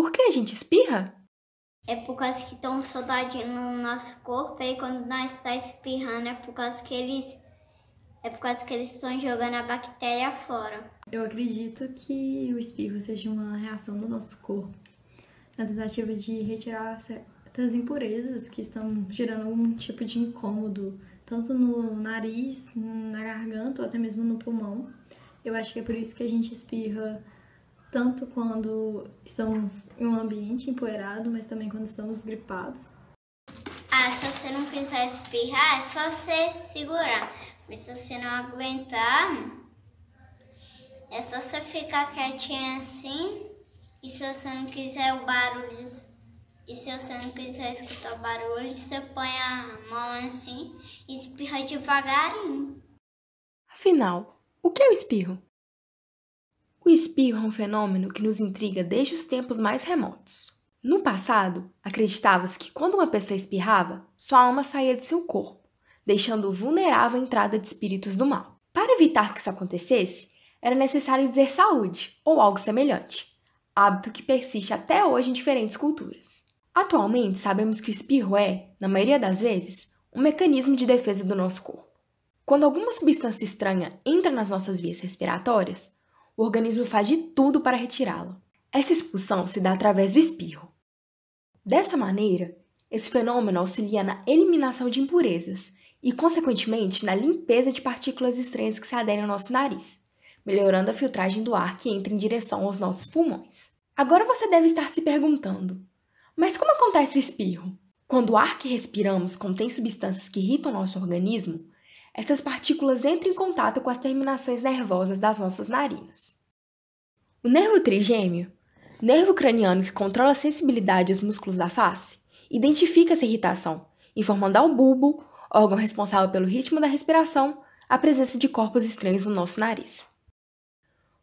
Por que a gente espirra? É por causa que estão um soldadinho no nosso corpo e quando nós está espirrando é por causa que eles é por causa que eles estão jogando a bactéria fora. Eu acredito que o espirro seja uma reação do nosso corpo na tentativa de retirar certas impurezas que estão gerando algum tipo de incômodo, tanto no nariz, na garganta ou até mesmo no pulmão. Eu acho que é por isso que a gente espirra tanto quando estamos em um ambiente empoeirado, mas também quando estamos gripados. Ah, se você não quiser espirrar, é só você segurar. Mas se você não aguentar, é só você ficar quietinha assim. E se você não quiser o barulho, e se você não quiser escutar o barulho, você põe a mão assim e espirra devagarinho. Afinal, o que é o espirro? O espirro é um fenômeno que nos intriga desde os tempos mais remotos. No passado, acreditava-se que quando uma pessoa espirrava, sua alma saía de seu corpo, deixando-o vulnerável à entrada de espíritos do mal. Para evitar que isso acontecesse, era necessário dizer saúde ou algo semelhante, hábito que persiste até hoje em diferentes culturas. Atualmente, sabemos que o espirro é, na maioria das vezes, um mecanismo de defesa do nosso corpo. Quando alguma substância estranha entra nas nossas vias respiratórias, o organismo faz de tudo para retirá-lo. Essa expulsão se dá através do espirro. Dessa maneira, esse fenômeno auxilia na eliminação de impurezas e, consequentemente, na limpeza de partículas estranhas que se aderem ao nosso nariz, melhorando a filtragem do ar que entra em direção aos nossos pulmões. Agora você deve estar se perguntando: mas como acontece o espirro? Quando o ar que respiramos contém substâncias que irritam nosso organismo, essas partículas entram em contato com as terminações nervosas das nossas narinas. O nervo trigêmeo, nervo craniano que controla a sensibilidade aos músculos da face, identifica essa irritação, informando ao bulbo, órgão responsável pelo ritmo da respiração, a presença de corpos estranhos no nosso nariz.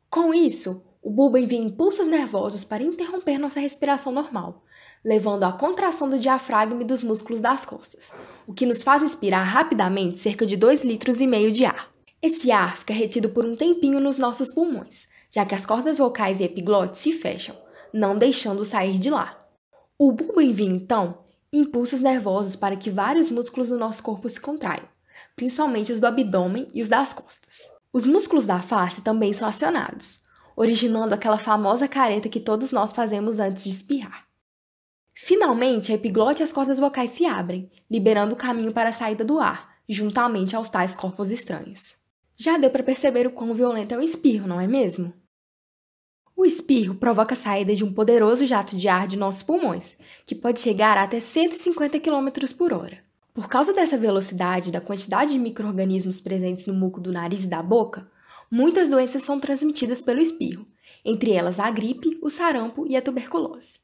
Com isso, o bulbo envia impulsos nervosos para interromper nossa respiração normal, levando à contração do diafragma e dos músculos das costas, o que nos faz inspirar rapidamente cerca de 2,5 litros e meio de ar. Esse ar fica retido por um tempinho nos nossos pulmões, já que as cordas vocais e epiglote se fecham, não deixando sair de lá. O bulbo envia então impulsos nervosos para que vários músculos do nosso corpo se contraiam, principalmente os do abdômen e os das costas. Os músculos da face também são acionados, originando aquela famosa careta que todos nós fazemos antes de espirrar. Finalmente, a epiglote e as cordas vocais se abrem, liberando o caminho para a saída do ar, juntamente aos tais corpos estranhos. Já deu para perceber o quão violento é o espirro, não é mesmo? O espirro provoca a saída de um poderoso jato de ar de nossos pulmões, que pode chegar a até 150 km por hora. Por causa dessa velocidade e da quantidade de micro-organismos presentes no muco do nariz e da boca, muitas doenças são transmitidas pelo espirro, entre elas a gripe, o sarampo e a tuberculose.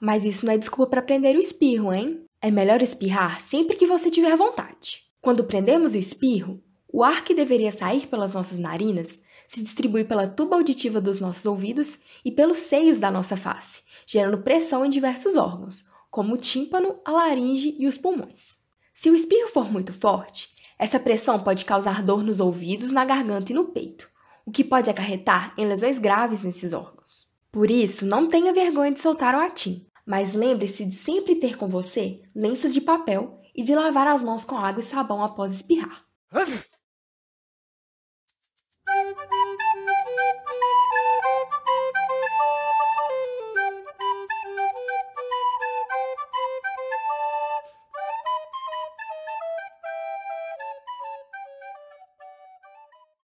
Mas isso não é desculpa para prender o espirro, hein? É melhor espirrar sempre que você tiver vontade. Quando prendemos o espirro, o ar que deveria sair pelas nossas narinas se distribui pela tuba auditiva dos nossos ouvidos e pelos seios da nossa face, gerando pressão em diversos órgãos, como o tímpano, a laringe e os pulmões. Se o espirro for muito forte, essa pressão pode causar dor nos ouvidos, na garganta e no peito, o que pode acarretar em lesões graves nesses órgãos. Por isso, não tenha vergonha de soltar o atim, mas lembre-se de sempre ter com você lenços de papel e de lavar as mãos com água e sabão após espirrar.